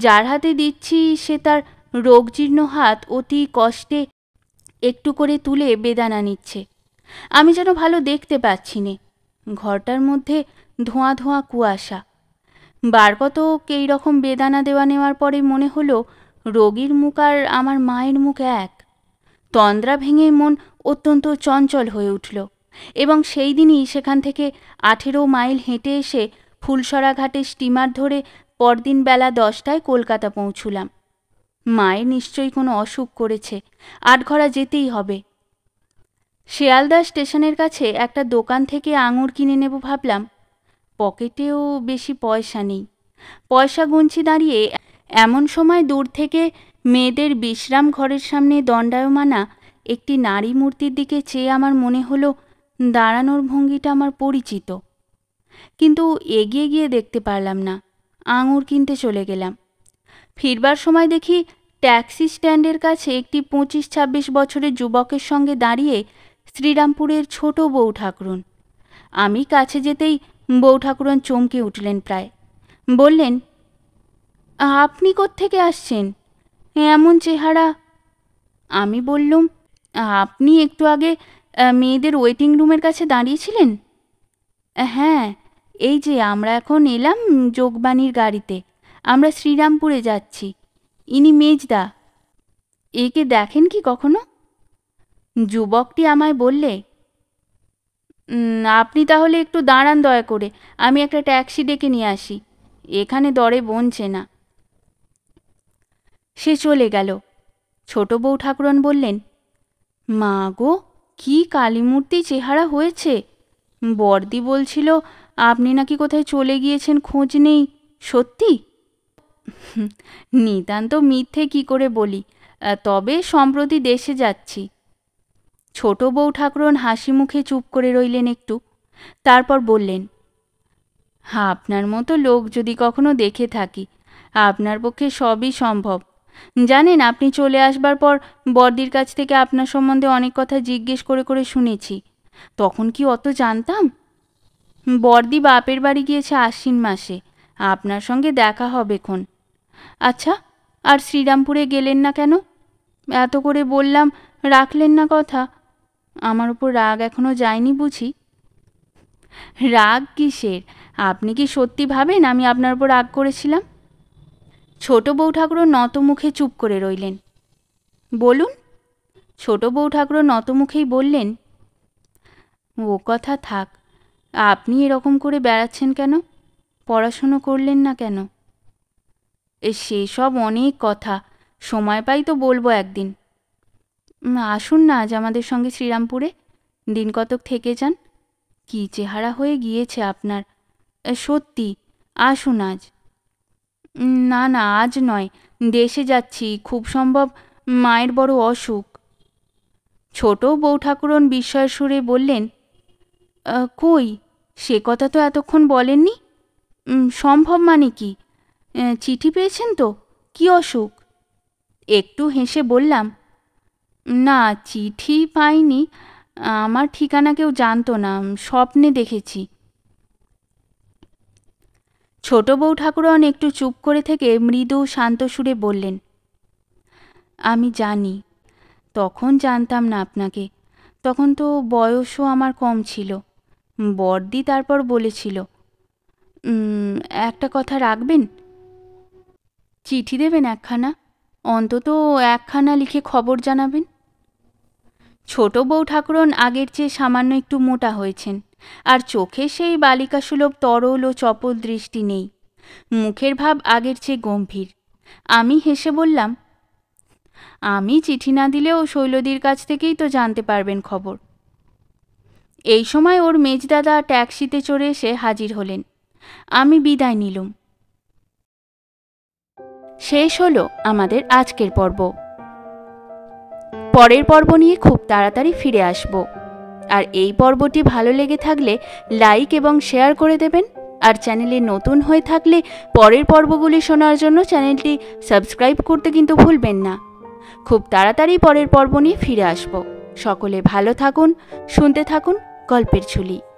যার হাতে দিচ্ছি সে তার রোগজীর্ণ হাত অতি কষ্টে একটু করে তুলে বেদানা নিচ্ছে আমি যেন ভালো দেখতে পাচ্ছি নে ঘরটার মধ্যে ধোঁয়া ধোঁয়া কুয়াশা বারকতক এই রকম বেদানা দেওয়া নেওয়ার পরে মনে হলো রোগীর মুখ আর আমার মায়ের মুখ এক তন্দ্রা ভেঙে মন অত্যন্ত চঞ্চল হয়ে উঠল এবং সেই দিনই সেখান থেকে আঠেরো মাইল হেঁটে এসে ফুলসরা ঘাটে স্টিমার ধরে পরদিন বেলা দশটায় কলকাতা পৌঁছুলাম মায়ের নিশ্চয়ই কোনো অসুখ করেছে আটঘরা যেতেই হবে শিয়ালদা স্টেশনের কাছে একটা দোকান থেকে আঙুর কিনে নেব ভাবলাম পকেটেও বেশি পয়সা নেই পয়সা গুনছি দাঁড়িয়ে এমন সময় দূর থেকে মেয়েদের বিশ্রাম ঘরের সামনে দণ্ডায়মানা একটি নারী মূর্তির দিকে চেয়ে আমার মনে হলো দাঁড়ানোর ভঙ্গিটা আমার পরিচিত কিন্তু এগিয়ে গিয়ে দেখতে পারলাম না আঙুর কিনতে চলে গেলাম ফিরবার সময় দেখি ট্যাক্সি স্ট্যান্ডের কাছে একটি পঁচিশ ছাব্বিশ বছরের যুবকের সঙ্গে দাঁড়িয়ে শ্রীরামপুরের ছোট বউ ঠাকরুন আমি কাছে যেতেই বউ ঠাকুরন চমকে উঠলেন প্রায় বললেন আপনি থেকে আসছেন এমন চেহারা আমি বললুম আপনি একটু আগে মেয়েদের ওয়েটিং রুমের কাছে দাঁড়িয়েছিলেন হ্যাঁ এই যে আমরা এখন এলাম যোগবাণীর গাড়িতে আমরা শ্রীরামপুরে যাচ্ছি ইনি মেজদা একে দেখেন কি কখনো যুবকটি আমায় বললে আপনি তাহলে একটু দাঁড়ান দয়া করে আমি একটা ট্যাক্সি ডেকে নিয়ে আসি এখানে দরে বনছে না সে চলে গেল ছোট বউ ঠাকুরন বললেন মা গো কী কালীমূর্তি চেহারা হয়েছে বর্দি বলছিল আপনি নাকি কোথায় চলে গিয়েছেন খোঁজ নেই সত্যি নিতান্ত মিথ্যে কি করে বলি তবে সম্প্রতি দেশে যাচ্ছি ছোট বউ ঠাকুরন হাসি মুখে চুপ করে রইলেন একটু তারপর বললেন আপনার মতো লোক যদি কখনো দেখে থাকি আপনার পক্ষে সবই সম্ভব জানেন আপনি চলে আসবার পর বর্দির কাছ থেকে আপনার সম্বন্ধে অনেক কথা জিজ্ঞেস করে করে শুনেছি তখন কি অত জানতাম বর্দি বাপের বাড়ি গিয়েছে আশ্বিন মাসে আপনার সঙ্গে দেখা হবে খন আচ্ছা আর শ্রীরামপুরে গেলেন না কেন এত করে বললাম রাখলেন না কথা আমার উপর রাগ এখনও যায়নি বুঝি রাগ কিসের আপনি কি সত্যি ভাবেন আমি আপনার উপর রাগ করেছিলাম ছোট বউ ঠাকুর নত মুখে চুপ করে রইলেন বলুন ছোট বউ ঠাকুর নত মুখেই বললেন ও কথা থাক আপনি এরকম করে বেড়াচ্ছেন কেন পড়াশুনো করলেন না কেন সেসব অনেক কথা সময় পাই তো বলবো একদিন আসুন না আজ আমাদের সঙ্গে শ্রীরামপুরে দিন কতক থেকে যান কী চেহারা হয়ে গিয়েছে আপনার সত্যি আসুন আজ না না আজ নয় দেশে যাচ্ছি খুব সম্ভব মায়ের বড় অসুখ ছোট বউ ঠাকুরন বিস্ময় সুরে বললেন কই সে কথা তো এতক্ষণ বলেননি সম্ভব মানে কি চিঠি পেয়েছেন তো কি অসুখ একটু হেসে বললাম না চিঠি পাইনি আমার ঠিকানা কেউ জানতো না স্বপ্নে দেখেছি ছোট বউ ঠাকুরন একটু চুপ করে থেকে মৃদু শান্ত সুরে বললেন আমি জানি তখন জানতাম না আপনাকে তখন তো বয়সও আমার কম ছিল বর্দি তারপর বলেছিল একটা কথা রাখবেন চিঠি দেবেন একখানা অন্তত একখানা লিখে খবর জানাবেন ছোট বউ ঠাকুরন আগের চেয়ে সামান্য একটু মোটা হয়েছেন আর চোখে সেই বালিকা সুলভ তরল ও চপল দৃষ্টি নেই মুখের ভাব আগের চেয়ে গম্ভীর আমি হেসে বললাম আমি চিঠি না দিলেও শৈলদির কাছ থেকেই তো জানতে পারবেন খবর এই সময় ওর মেজদাদা ট্যাক্সিতে চড়ে এসে হাজির হলেন আমি বিদায় নিলাম শেষ হলো আমাদের আজকের পর্ব পরের পর্ব নিয়ে খুব তাড়াতাড়ি ফিরে আসব আর এই পর্বটি ভালো লেগে থাকলে লাইক এবং শেয়ার করে দেবেন আর চ্যানেলে নতুন হয়ে থাকলে পরের পর্বগুলি শোনার জন্য চ্যানেলটি সাবস্ক্রাইব করতে কিন্তু ভুলবেন না খুব তাড়াতাড়ি পরের পর্ব নিয়ে ফিরে আসব সকলে ভালো থাকুন শুনতে থাকুন গল্পের ঝুলি